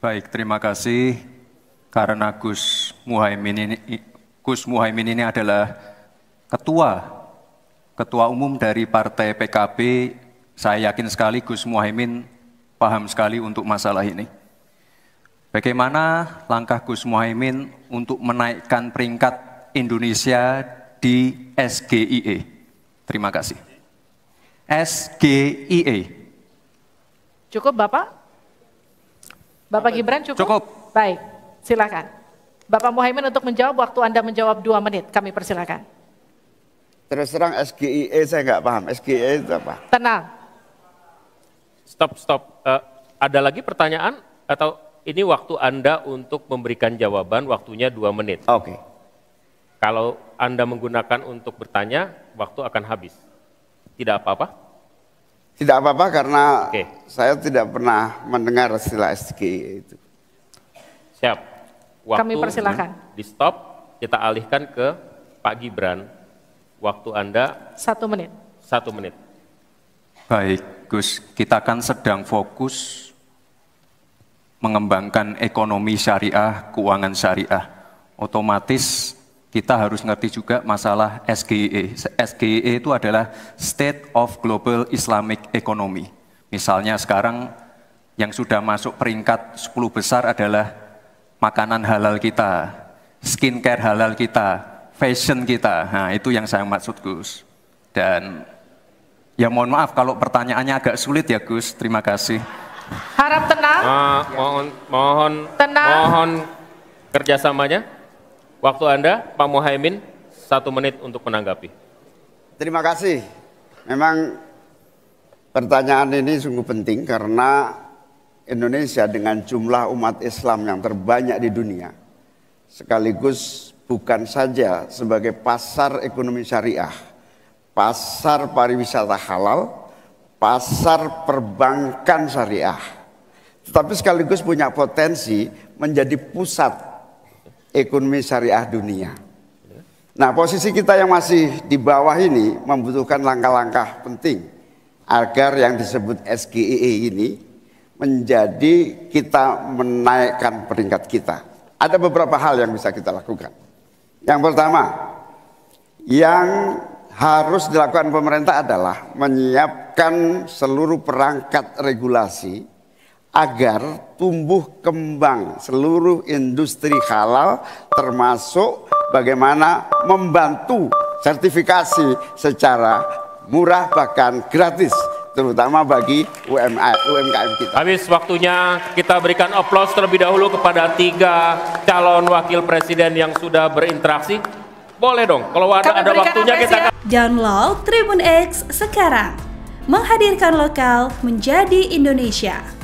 Baik, terima kasih. Karena Gus Muhaimin ini, Gus Muhaimin ini adalah ketua, ketua umum dari Partai PKB. Saya yakin sekali Gus Muhaimin paham sekali untuk masalah ini. Bagaimana langkah Gus Muhaimin untuk menaikkan peringkat Indonesia di SGIE? Terima kasih. SGIE. Cukup Bapak? Bapak Gibran cukup? Cukup. Baik, silakan. Bapak Muhaimin untuk menjawab waktu Anda menjawab dua menit, kami persilakan. Terus terang SGIE saya nggak paham. SGIE itu apa? Tenang. Stop, stop. Uh, ada lagi pertanyaan atau ini waktu Anda untuk memberikan jawaban waktunya dua menit. Oke. Okay. Kalau Anda menggunakan untuk bertanya, waktu akan habis. Tidak apa-apa? Tidak apa-apa karena okay. saya tidak pernah mendengar istilah SG itu. Siap. Waktu Kami persilahkan. Di stop, kita alihkan ke Pak Gibran. Waktu Anda satu menit. Satu menit. Baik, Gus. Kita kan sedang fokus mengembangkan ekonomi syariah, keuangan syariah. Otomatis kita harus ngerti juga masalah SGE. E SGE e itu adalah State of Global Islamic Economy. Misalnya sekarang yang sudah masuk peringkat 10 besar adalah makanan halal kita, skincare halal kita, fashion kita. Nah, itu yang saya maksud Gus. Dan ya mohon maaf kalau pertanyaannya agak sulit ya Gus. Terima kasih. Harap tenang. Uh, mohon mohon tenang. mohon kerjasamanya. Waktu Anda, Pak Mohaimin, satu menit untuk menanggapi. Terima kasih. Memang pertanyaan ini sungguh penting karena Indonesia dengan jumlah umat Islam yang terbanyak di dunia, sekaligus bukan saja sebagai pasar ekonomi syariah, pasar pariwisata halal, pasar perbankan syariah, tetapi sekaligus punya potensi menjadi pusat ekonomi syariah dunia. Nah, posisi kita yang masih di bawah ini membutuhkan langkah-langkah penting agar yang disebut SGEE e ini menjadi kita menaikkan peringkat kita. Ada beberapa hal yang bisa kita lakukan. Yang pertama, yang harus dilakukan pemerintah adalah menyiapkan seluruh perangkat regulasi agar tumbuh kembang seluruh industri halal termasuk bagaimana membantu sertifikasi secara murah bahkan gratis terutama bagi UMI, UMKM kita. Habis waktunya kita berikan aplaus terlebih dahulu kepada tiga calon wakil presiden yang sudah berinteraksi. Boleh dong, kalau ada, ada waktunya kita ya. akan... Download Tribun X sekarang. Menghadirkan lokal menjadi Indonesia.